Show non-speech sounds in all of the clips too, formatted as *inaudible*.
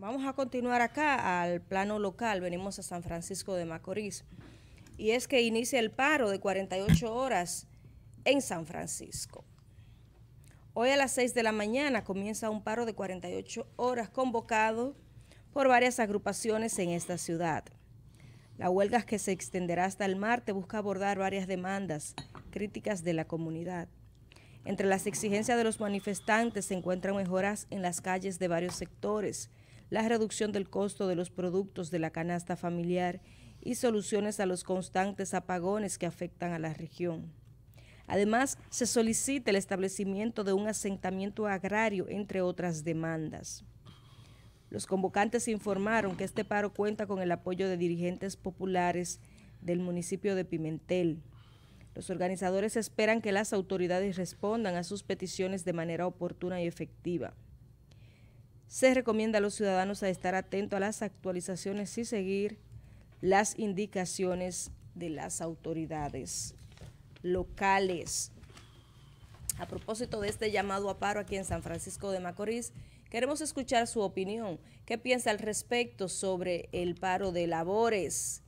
Vamos a continuar acá al plano local, venimos a San Francisco de Macorís, y es que inicia el paro de 48 horas en San Francisco. Hoy a las 6 de la mañana comienza un paro de 48 horas convocado por varias agrupaciones en esta ciudad. La huelga que se extenderá hasta el martes busca abordar varias demandas críticas de la comunidad. Entre las exigencias de los manifestantes se encuentran mejoras en las calles de varios sectores, la reducción del costo de los productos de la canasta familiar y soluciones a los constantes apagones que afectan a la región. Además, se solicita el establecimiento de un asentamiento agrario, entre otras demandas. Los convocantes informaron que este paro cuenta con el apoyo de dirigentes populares del municipio de Pimentel. Los organizadores esperan que las autoridades respondan a sus peticiones de manera oportuna y efectiva. Se recomienda a los ciudadanos a estar atentos a las actualizaciones y seguir las indicaciones de las autoridades locales. A propósito de este llamado a paro aquí en San Francisco de Macorís, queremos escuchar su opinión. ¿Qué piensa al respecto sobre el paro de labores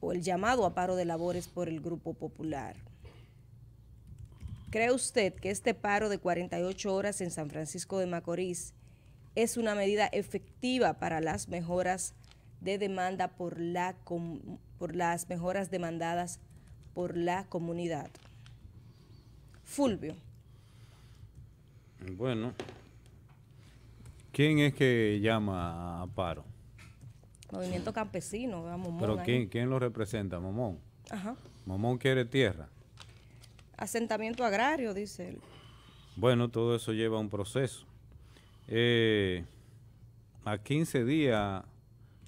o el llamado a paro de labores por el Grupo Popular? ¿Cree usted que este paro de 48 horas en San Francisco de Macorís es una medida efectiva para las mejoras de demanda por, la por las mejoras demandadas por la comunidad? Fulvio. Bueno, ¿quién es que llama a paro? Movimiento Campesino, Momón. ¿Pero quién, quién lo representa? Momón. Ajá. Momón quiere tierra asentamiento agrario, dice él. Bueno, todo eso lleva a un proceso. Eh, a 15 días,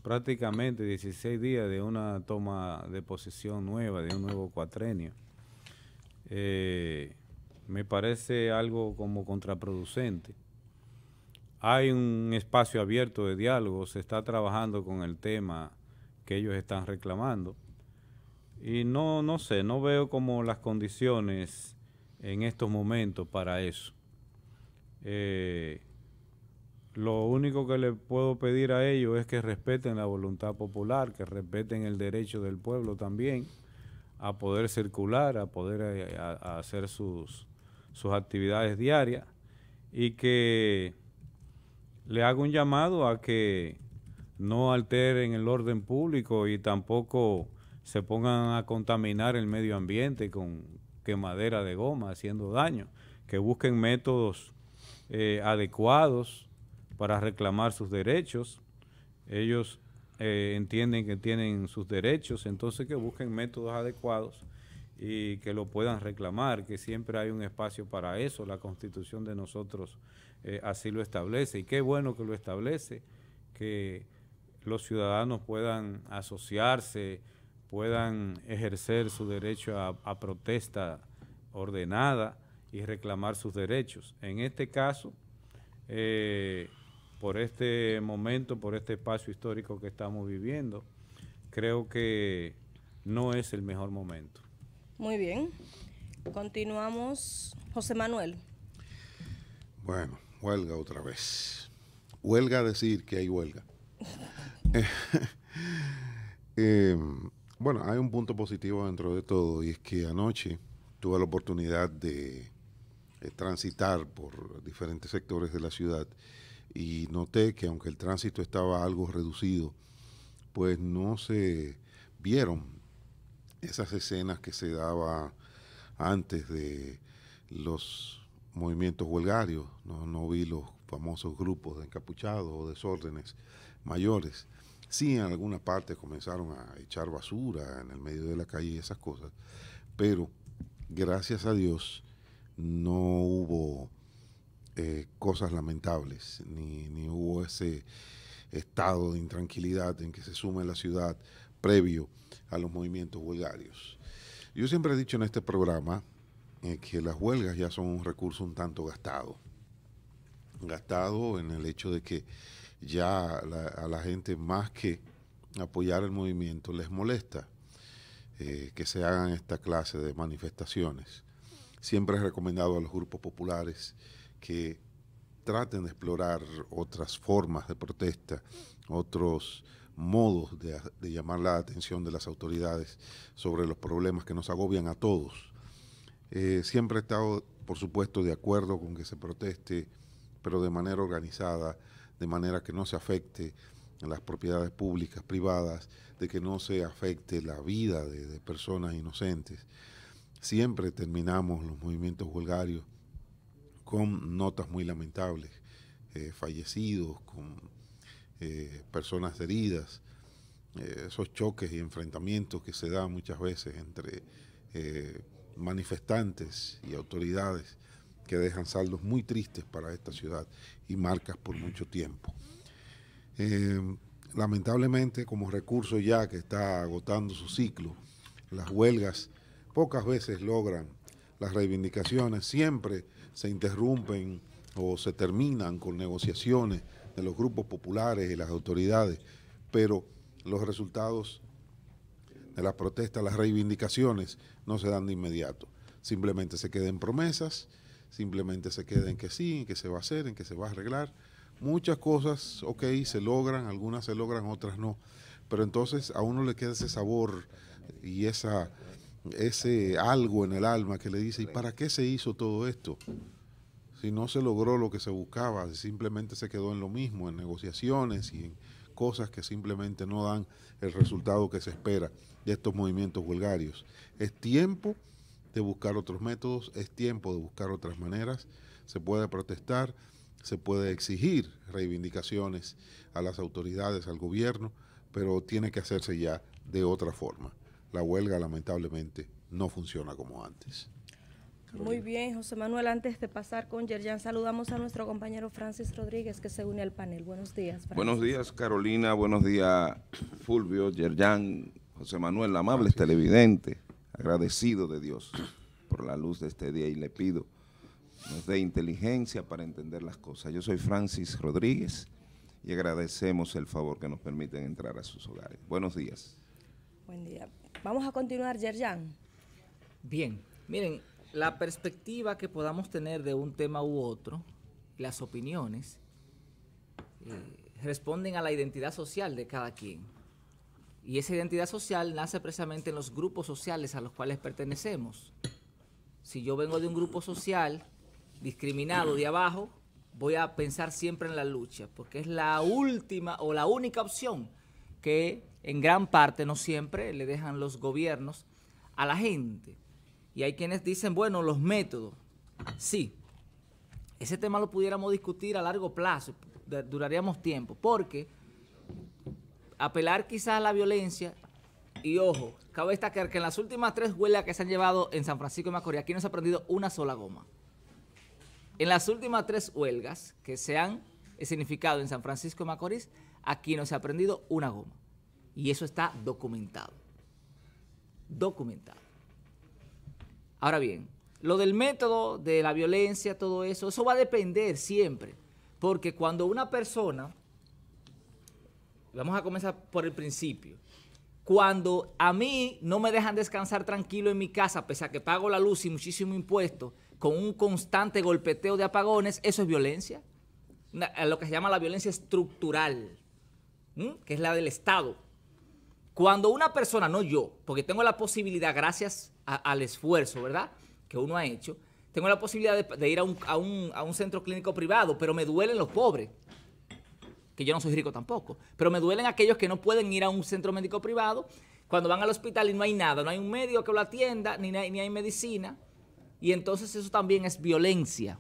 prácticamente 16 días de una toma de posición nueva, de un nuevo cuatrenio, eh, me parece algo como contraproducente. Hay un espacio abierto de diálogo, se está trabajando con el tema que ellos están reclamando. Y no, no sé, no veo como las condiciones en estos momentos para eso. Eh, lo único que le puedo pedir a ellos es que respeten la voluntad popular, que respeten el derecho del pueblo también a poder circular, a poder eh, hacer sus, sus actividades diarias y que le hago un llamado a que no alteren el orden público y tampoco se pongan a contaminar el medio ambiente con quemadera de goma, haciendo daño, que busquen métodos eh, adecuados para reclamar sus derechos. Ellos eh, entienden que tienen sus derechos, entonces que busquen métodos adecuados y que lo puedan reclamar, que siempre hay un espacio para eso, la constitución de nosotros eh, así lo establece, y qué bueno que lo establece, que los ciudadanos puedan asociarse, puedan ejercer su derecho a, protesta ordenada y reclamar sus derechos. En este caso, eh, por este momento, por este espacio histórico que estamos viviendo, creo que no es el mejor momento. Muy bien. Continuamos. José Manuel. Bueno, huelga otra vez. Huelga decir que hay huelga. *laughs* *laughs* eh, bueno, hay un punto positivo dentro de todo y es que anoche tuve la oportunidad de, eh, transitar por diferentes sectores de la ciudad y noté que aunque el tránsito estaba algo reducido, pues no se vieron esas escenas que se daba antes de los movimientos huelgarios, no, no vi los famosos grupos de encapuchados o desórdenes mayores. Sí, en alguna parte comenzaron a echar basura en el medio de la calle y esas cosas, pero gracias a Dios no hubo eh, cosas lamentables, ni, hubo ese estado de intranquilidad en que se sume la ciudad previo a los movimientos huelgarios. Yo siempre he dicho en este programa eh, que las huelgas ya son un recurso un tanto gastado. Gastado en el hecho de que ya a la gente más que apoyar el movimiento les molesta eh, que se hagan esta clase de manifestaciones. Siempre he recomendado a los grupos populares que traten de explorar otras formas de protesta, otros modos de, llamar la atención de las autoridades sobre los problemas que nos agobian a todos. Eh, siempre he estado, por supuesto, de acuerdo con que se proteste, pero de manera organizada, de manera que no se afecte a las propiedades públicas, privadas, de que no se afecte la vida de, personas inocentes. Siempre terminamos los movimientos huelgarios con notas muy lamentables, eh, fallecidos, con eh, personas heridas, eh, esos choques y enfrentamientos que se dan muchas veces entre manifestantes y autoridades que dejan saldos muy tristes para esta ciudad y marcas por mucho tiempo. Eh, lamentablemente, como recurso ya que está agotando su ciclo, las huelgas pocas veces logran las reivindicaciones, siempre se interrumpen o se terminan con negociaciones de los grupos populares y las autoridades, pero los resultados de las protestas, las reivindicaciones no se dan de inmediato, simplemente se queden promesas simplemente se queda en que sí, en que se va a hacer, en que se va a arreglar. Muchas cosas, ok, se logran, algunas se logran, otras no. Pero entonces a uno le queda ese sabor y esa, ese algo en el alma que le dice, ¿y para qué se hizo todo esto? Si no se logró lo que se buscaba, si simplemente se quedó en lo mismo, en negociaciones y en cosas que simplemente no dan el resultado que se espera de estos movimientos vulgarios. Es tiempo de buscar otros métodos, es tiempo de buscar otras maneras, se puede protestar, se puede exigir reivindicaciones a las autoridades, al gobierno, pero tiene que hacerse ya de otra forma. La huelga lamentablemente no funciona como antes. Muy bien, José Manuel, antes de pasar con Yerjan, saludamos a nuestro compañero Francis Rodríguez que se une al panel. Buenos días. Buenos días, Carolina. Buenos días, Fulvio, Yerjan, José Manuel, amables televidentes agradecido de Dios por la luz de este día y le pido nos dé inteligencia para entender las cosas. Yo soy Francis Rodríguez y agradecemos el favor que nos permiten entrar a sus hogares. Buenos días. Buen día. Vamos a continuar, Yerjan. Bien, miren, la perspectiva que podamos tener de un tema u otro, las opiniones, eh, responden a la identidad social de cada quien. Y esa identidad social nace precisamente en los grupos sociales a los cuales pertenecemos. Si yo vengo de un grupo social discriminado de abajo, voy a pensar siempre en la lucha, porque es la última o la única opción que en gran parte, no siempre, le dejan los gobiernos a la gente. Y hay quienes dicen, bueno, los métodos. Sí, ese tema lo pudiéramos discutir a largo plazo, duraríamos tiempo, porque apelar quizás a la violencia. Y ojo, cabe destacar que en las últimas tres huelgas que se han llevado en San Francisco de Macorís, aquí no se ha prendido una sola goma. En las últimas tres huelgas que se han significado en San Francisco de Macorís, aquí no se ha prendido una goma. Y eso está documentado. Documentado. Ahora bien, lo del método, de la violencia, todo eso, eso va a depender siempre. Porque cuando una persona Vamos a comenzar por el principio. Cuando a mí no me dejan descansar tranquilo en mi casa, pese a que pago la luz y muchísimo impuesto, con un constante golpeteo de apagones, eso es violencia. Eh, lo que se llama la violencia estructural, que es la del Estado. Cuando una persona, no yo, porque tengo la posibilidad, gracias al esfuerzo, ¿verdad?, que uno ha hecho, tengo la posibilidad de, ir a un centro clínico privado, pero me duelen los pobres que yo no soy rico tampoco, pero me duelen aquellos que no pueden ir a un centro médico privado, cuando van al hospital y no hay nada, no hay un médico que lo atienda, ni, ni hay medicina, y entonces eso también es violencia.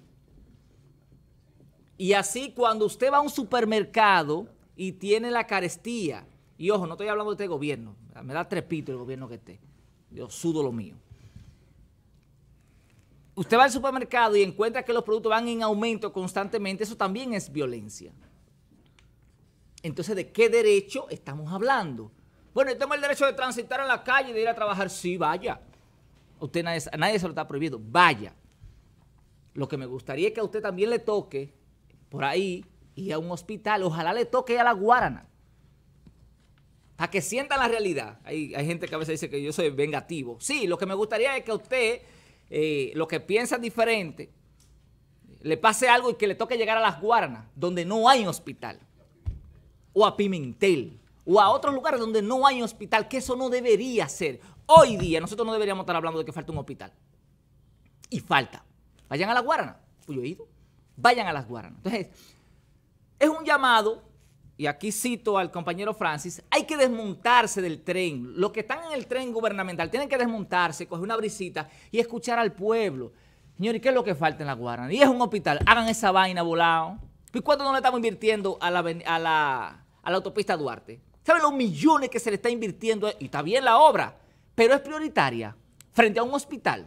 Y así cuando usted va a un supermercado y tiene la carestía, y ojo, no estoy hablando de este gobierno, me da trepito el gobierno que esté, yo sudo lo mío. Usted va al supermercado y encuentra que los productos van en aumento constantemente, eso también es violencia. Entonces, ¿de qué derecho estamos hablando? Bueno, yo tengo el derecho de transitar en la calle, de ir a trabajar. Sí, vaya. Usted nadie, se lo está prohibido. Vaya. Lo que me gustaría es que a usted también le toque por ahí y a un hospital. Ojalá le toque a la Guarana. Para que sientan la realidad. Hay, gente que a veces dice que yo soy vengativo. Sí, lo que me gustaría es que a usted, eh, lo que piensa diferente, le pase algo y que le toque llegar a las Guaranas, donde no hay hospital o a Pimentel o a otros lugares donde no hay hospital, que eso no debería ser. Hoy día nosotros no deberíamos estar hablando de que falta un hospital. Y falta. Vayan a la Guarana. Pues Vayan a las Guaranas. Entonces, es un llamado, y aquí cito al compañero Francis, hay que desmontarse del tren. Los que están en el tren gubernamental tienen que desmontarse, coger una brisita y escuchar al pueblo. Señores, ¿qué es lo que falta en la Guarana? Y es un hospital. Hagan esa vaina volado. ¿Y ¿Cuánto no le estamos invirtiendo a la, a la, autopista Duarte? ¿Saben los millones que se le está invirtiendo? Y está bien la obra, pero es prioritaria frente a un hospital.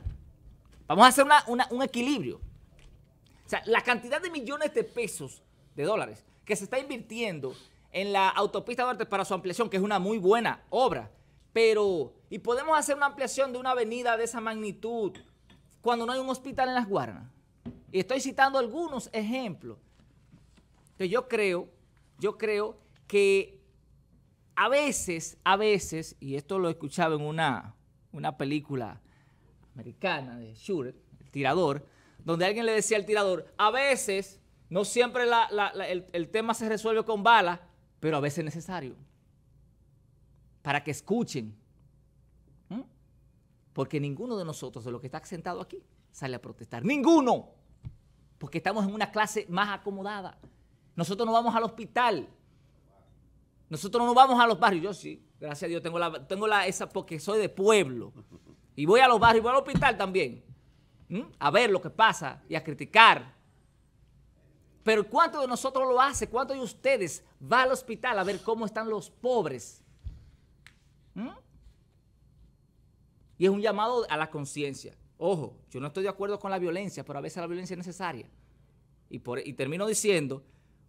Vamos a hacer un equilibrio. O sea, la cantidad de millones de pesos, de dólares, que se está invirtiendo en la autopista Duarte para su ampliación, que es una muy buena obra, pero, ¿y podemos hacer una ampliación de una avenida de esa magnitud cuando no hay un hospital en las Guaranas? Y estoy citando algunos ejemplos entonces yo creo, yo creo que a veces, a veces, y esto lo escuchaba en una, película americana de Shooter, el tirador, donde alguien le decía al tirador, a veces, no siempre el, tema se resuelve con balas, pero a veces es necesario, para que escuchen. Porque ninguno de nosotros, de los que está sentado aquí, sale a protestar. Ninguno. Porque estamos en una clase más acomodada. Nosotros no vamos al hospital. Nosotros no vamos a los barrios. Yo sí, gracias a Dios, tengo la, tengo la esa porque soy de pueblo. Y voy a los barrios, voy al hospital también. A ver lo que pasa y a criticar. Pero ¿cuánto de nosotros lo hace? ¿Cuántos de ustedes va al hospital a ver cómo están los pobres? Y es un llamado a la conciencia. Ojo, yo no estoy de acuerdo con la violencia, pero a veces la violencia es necesaria. Y, por, y termino diciendo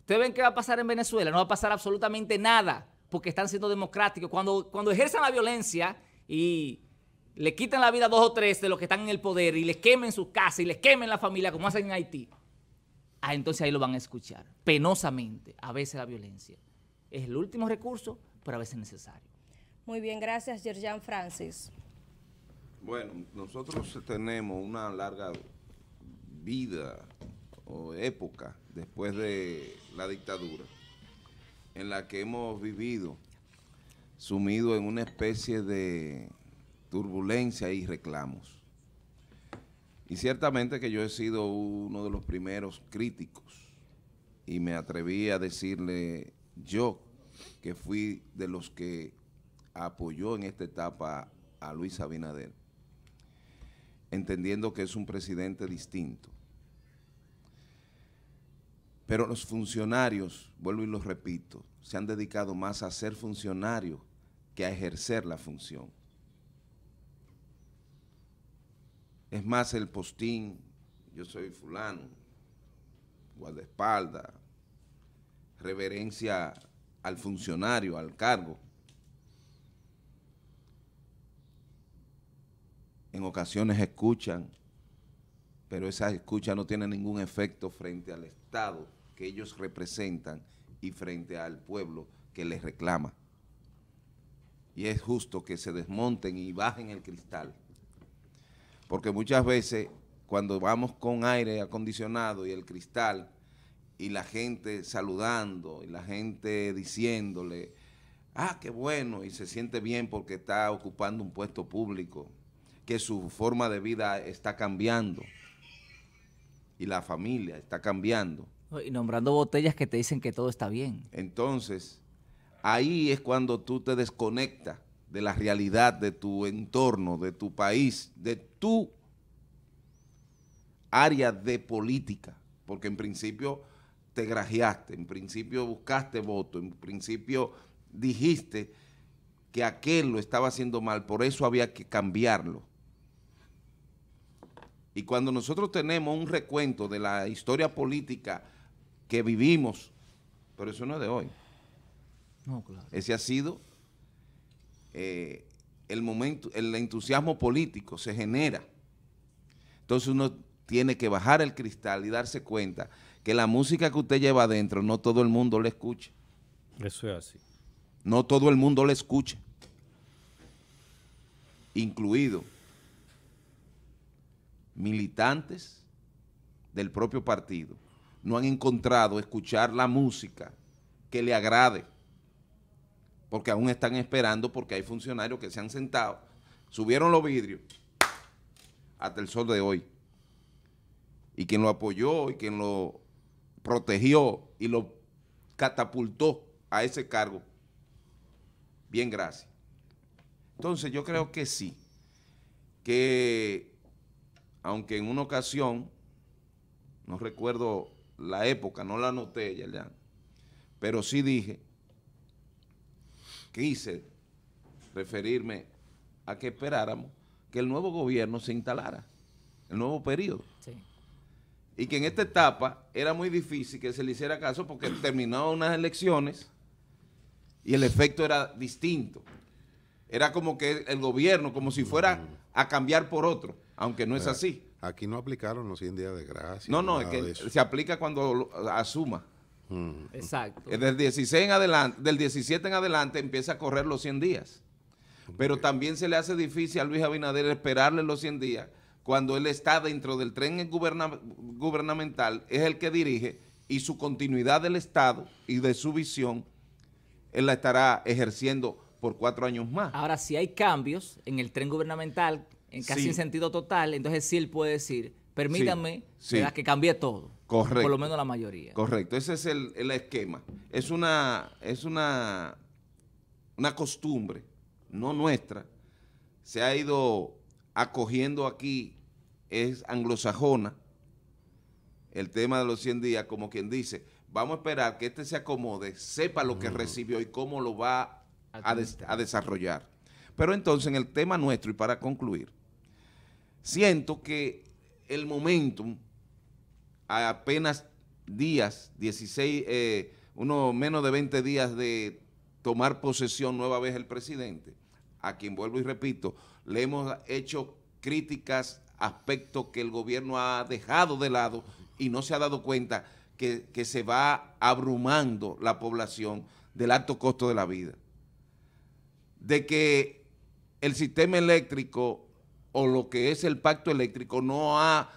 ¿Ustedes ven qué va a pasar en Venezuela? No va a pasar absolutamente nada porque están siendo democráticos. Cuando, cuando ejercen la violencia y le quitan la vida a dos o tres de los que están en el poder y les quemen sus casas y les quemen la familia como hacen en Haití, ah, entonces ahí lo van a escuchar. Penosamente, a veces la violencia es el último recurso, pero a veces es necesario. Muy bien, gracias, Yerjan Francis. Bueno, nosotros tenemos una larga vida o época después de la dictadura, en la que hemos vivido sumido en una especie de turbulencia y reclamos. Y ciertamente que yo he sido uno de los primeros críticos y me atreví a decirle yo que fui de los que apoyó en esta etapa a Luis Abinader, entendiendo que es un presidente distinto. Pero los funcionarios, vuelvo y los repito, se han dedicado más a ser funcionarios que a ejercer la función. Es más el postín, yo soy fulano, guardaespaldas, reverencia al funcionario, al cargo. En ocasiones escuchan, pero esa escucha no tiene ningún efecto frente al Estado que ellos representan y frente al pueblo que les reclama. Y es justo que se desmonten y bajen el cristal. Porque muchas veces cuando vamos con aire acondicionado y el cristal y la gente saludando y la gente diciéndole, ah, qué bueno, y se siente bien porque está ocupando un puesto público, que su forma de vida está cambiando y la familia está cambiando. Y nombrando botellas que te dicen que todo está bien. Entonces, ahí es cuando tú te desconectas de la realidad de tu entorno, de tu país, de tu área de política. Porque en principio te grajeaste, en principio buscaste voto, en principio dijiste que aquel lo estaba haciendo mal, por eso había que cambiarlo. Y cuando nosotros tenemos un recuento de la historia política que vivimos, pero eso no es de hoy. No, claro. Ese ha sido eh, el momento, el entusiasmo político se genera. Entonces uno tiene que bajar el cristal y darse cuenta que la música que usted lleva adentro no todo el mundo la escucha. Eso es así. No todo el mundo la escucha. Incluido militantes del propio partido no han encontrado escuchar la música que le agrade, porque aún están esperando porque hay funcionarios que se han sentado, subieron los vidrios hasta el sol de hoy. Y quien lo apoyó y quien lo protegió y lo catapultó a ese cargo, bien gracias. Entonces yo creo que sí, que aunque en una ocasión, no recuerdo la época, no la anoté, ya, pero sí dije, quise referirme a que esperáramos que el nuevo gobierno se instalara, el nuevo periodo. Y que en esta etapa era muy difícil que se le hiciera caso porque terminaban unas elecciones y el efecto era distinto. Era como que el gobierno, como si fuera a cambiar por otro, aunque no es así. Aquí no aplicaron los 100 días de gracia. No, no, es que se aplica cuando asuma. Mm. Exacto. Del 16 en adelante, del 17 en adelante empieza a correr los 100 días. Pero también se le hace difícil a Luis Abinader esperarle los 100 días cuando él está dentro del tren gubernamental, es el que dirige y su continuidad del Estado y de su visión, él la estará ejerciendo por cuatro años más. Ahora, si hay cambios en el tren gubernamental en casi sentido total, entonces sí él puede decir, permítanme que cambie todo. Correcto. Por lo menos la mayoría. Correcto, ese es el, esquema. Es una, es una, una costumbre, no nuestra, se ha ido acogiendo aquí, es anglosajona, el tema de los 100 días, como quien dice, vamos a esperar que este se acomode, sepa lo que recibió y cómo lo va a, a desarrollar. Pero entonces, en el tema nuestro, y para concluir, siento que el momentum, a apenas días, 16, eh, uno menos de 20 días de tomar posesión nueva vez el presidente, a quien vuelvo y repito, le hemos hecho críticas, aspectos que el gobierno ha dejado de lado y no se ha dado cuenta que, que se va abrumando la población del alto costo de la vida. De que el sistema eléctrico o lo que es el pacto eléctrico no ha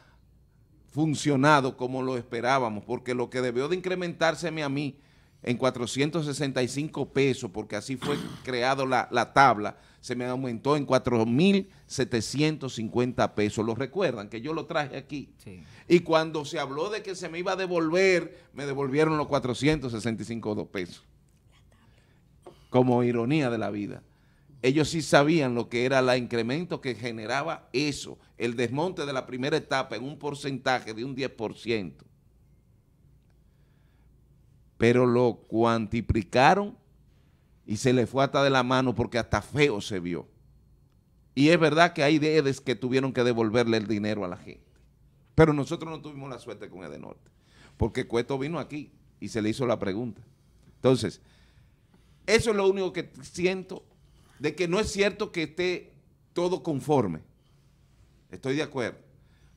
funcionado como lo esperábamos, porque lo que debió de incrementárseme a mí en 465 pesos, porque así fue *clears throat* creado la, tabla, se me aumentó en 4.750 pesos. ¿Lo recuerdan? Que yo lo traje aquí. Y cuando se habló de que se me iba a devolver, me devolvieron los 465 pesos. Como ironía de la vida ellos sí sabían lo que era el incremento que generaba eso, el desmonte de la primera etapa en un porcentaje de un 10%. Pero lo cuantificaron y se le fue hasta de la mano porque hasta feo se vio. Y es verdad que hay edes que tuvieron que devolverle el dinero a la gente. Pero nosotros no tuvimos la suerte con Edenorte, porque Cueto vino aquí y se le hizo la pregunta. Entonces, eso es lo único que siento de que no es cierto que esté todo conforme. Estoy de acuerdo.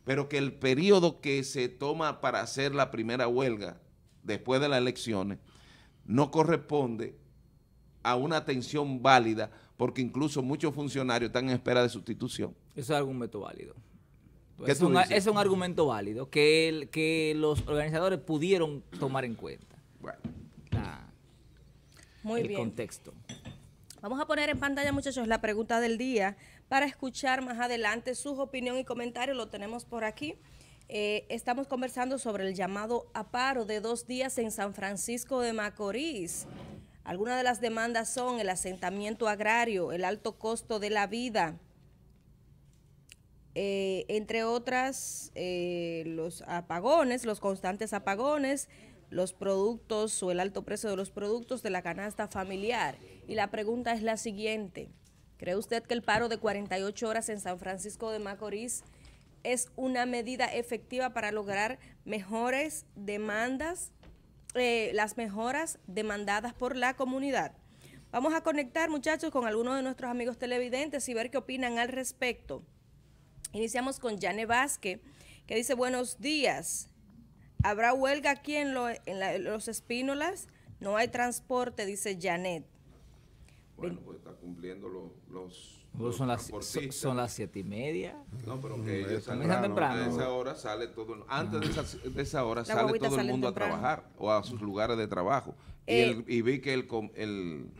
Pero que el periodo que se toma para hacer la primera huelga después de las elecciones no corresponde a una atención válida porque incluso muchos funcionarios están en espera de sustitución. Eso es argumento válido. Es un, es, un, argumento válido que, los organizadores pudieron tomar en cuenta. Bueno. bien. Muy el contexto. Vamos a poner en pantalla, muchachos, la pregunta del día para escuchar más adelante sus opinión y comentarios. Lo tenemos por aquí. Eh, estamos conversando sobre el llamado a paro de dos días en San Francisco de Macorís. Algunas de las demandas son el asentamiento agrario, el alto costo de la vida, eh, entre otras, eh, los apagones, los constantes apagones, los productos o el alto precio de los productos de la canasta familiar. Y la pregunta es la siguiente. ¿Cree usted que el paro de 48 horas en San Francisco de Macorís es una medida efectiva para lograr mejores demandas, eh, las mejoras demandadas por la comunidad? Vamos a conectar, muchachos, con algunos de nuestros amigos televidentes y ver qué opinan al respecto. Iniciamos con Janet Vázquez, que dice, buenos días. ¿Habrá huelga aquí en, los Espínolas? No hay transporte, dice Janet. Bueno, pues está cumpliendo los... son, las, son, las siete y media. No, pero que ellos Antes de esa hora sale todo, antes de esa, hora sale todo el mundo a trabajar o a sus lugares de trabajo. y, eh. vi que el, el,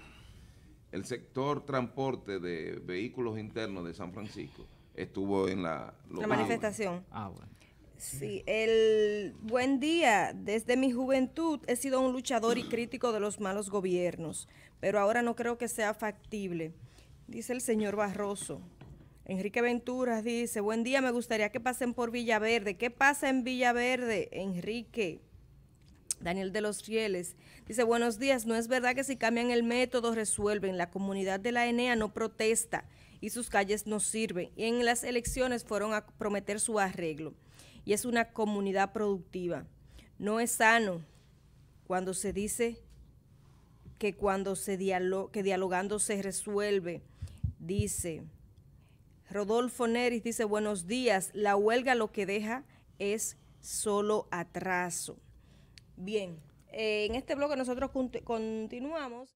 el, sector transporte de vehículos internos de San Francisco estuvo en la... La manifestación. Ah, bueno. Sí, el buen día. Desde mi juventud he sido un luchador y crítico de los malos gobiernos pero ahora no creo que sea factible. Dice el señor Barroso. Enrique Venturas dice, buen día, me gustaría que pasen por Villaverde. ¿Qué pasa en Villaverde, Enrique? Daniel de los Rieles dice, buenos días, no es verdad que si cambian el método resuelven, la comunidad de la ENEA no protesta y sus calles no sirven. Y en las elecciones fueron a prometer su arreglo y es una comunidad productiva. No es sano cuando se dice que cuando se que dialogando se resuelve, dice Rodolfo Neris, dice buenos días, la huelga lo que deja es solo atraso. Bien, eh, en este bloque nosotros continuamos.